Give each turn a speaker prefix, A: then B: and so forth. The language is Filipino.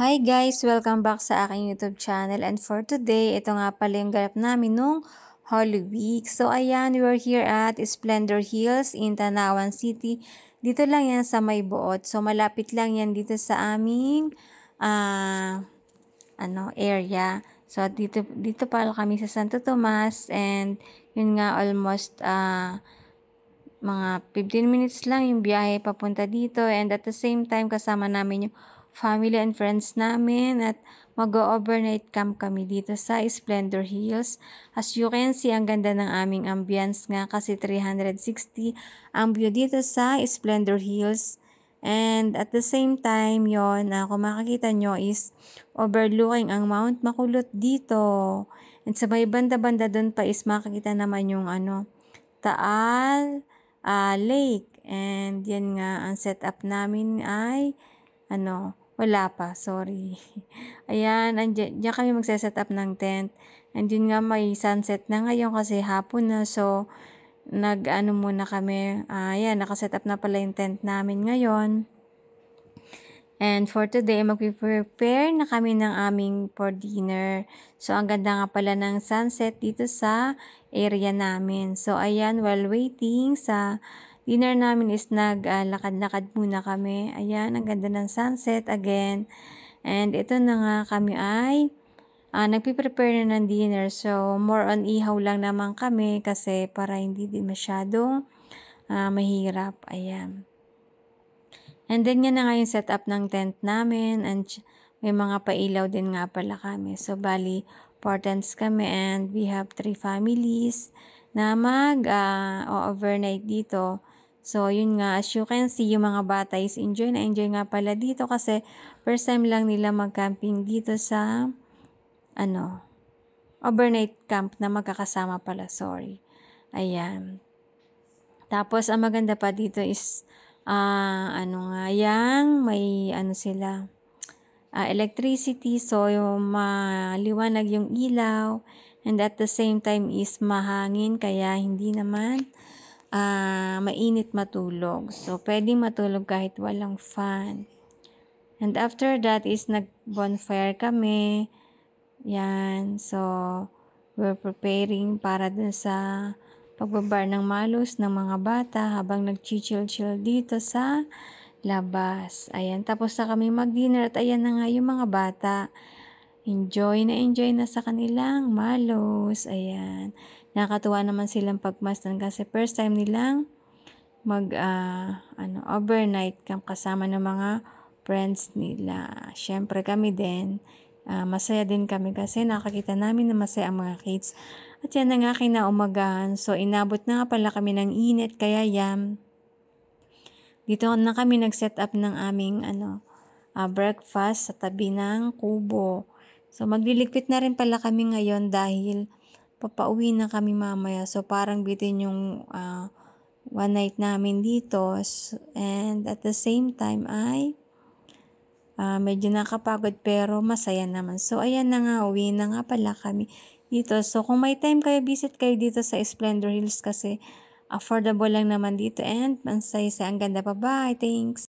A: Hi guys! Welcome back sa aking YouTube channel and for today, ito nga pala yung garap namin nung Holy Week. So ayan, we're here at Splendor Hills in Tanawan City. Dito lang yan sa Maybuot. So malapit lang yan dito sa aming uh, ano, area. So dito, dito pala kami sa Santo Tomas and yun nga almost uh, mga 15 minutes lang yung biyahe papunta dito and at the same time kasama namin yung family and friends namin at mag-overnight camp kami dito sa Splendor Hills. As you can see, ang ganda ng aming ambience nga kasi 360 ang view dito sa Splendor Hills. And at the same time, yon na ah, kung makikita nyo is overlooking ang Mount Makulot dito. And sa may banda-banda doon pa is makikita naman yung ano, Taal uh, Lake. And yan nga, ang setup namin ay ano, wala pa, sorry. Ayan, andyan, dyan kami magsaset up ng tent. Andyan nga may sunset na ngayon kasi hapon na. So, nag-ano muna kami. Ah, ayan, nakaset up na pala yung tent namin ngayon. And for today, magpiprepare na kami ng aming for dinner. So, ang ganda nga pala ng sunset dito sa area namin. So, ayan, while waiting sa dinner namin is naglakad-lakad ah, uh, muna kami. Ayan, ang ganda ng sunset again. And ito na nga kami ay uh, nagpiprepare na ng dinner. So, more on ihaw lang naman kami kasi para hindi din masyadong uh, mahirap. Ayan. And then, yan na nga yung setup ng tent namin. And may mga pailaw din nga pala kami. So, bali, four tents kami and we have three families na mag uh, overnight dito So, yun nga, as you can see, yung mga bata is enjoy na enjoy nga pala dito kasi first time lang nila mag-camping dito sa, ano, overnight camp na magkakasama pala, sorry. Ayan. Tapos, ang maganda pa dito is, uh, ano nga, yang may, ano sila, uh, electricity, so yung maliwanag yung ilaw, and at the same time is mahangin, kaya hindi naman, uh, mainit matulog. So, pwedeng matulog kahit walang fan. And after that is nag-bonfire kami. Yan. So, we're preparing para dun sa pagbabar ng malos ng mga bata habang nag-chill-chill dito sa labas. Ayan, tapos na kami mag-dinner at ayan na nga yung mga bata. Enjoy na enjoy na sa kanilang malos. Ayan. Nakatuwa naman silang pagmasdan kasi first time nilang mag uh, ano overnight camp kasama ng mga friends nila. Syempre kami din uh, masaya din kami kasi nakakita namin na masaya ang mga kids. At yan ang aking naumagahan. So inabot na nga pala kami ng init kaya yam. Dito na kami nag-set up ng aming ano, uh, breakfast sa tabi ng kubo. So magliligpit na rin pala kami ngayon dahil papauwi na kami mamaya. So parang bitin yung uh, one night namin dito. And at the same time ay uh, medyo nakapagod pero masaya naman. So ayan na nga, uwi na nga pala kami dito. So kung may time kayo, visit kayo dito sa Splendor Hills kasi affordable lang naman dito and ang saya ang ganda pa. Bye! Thanks!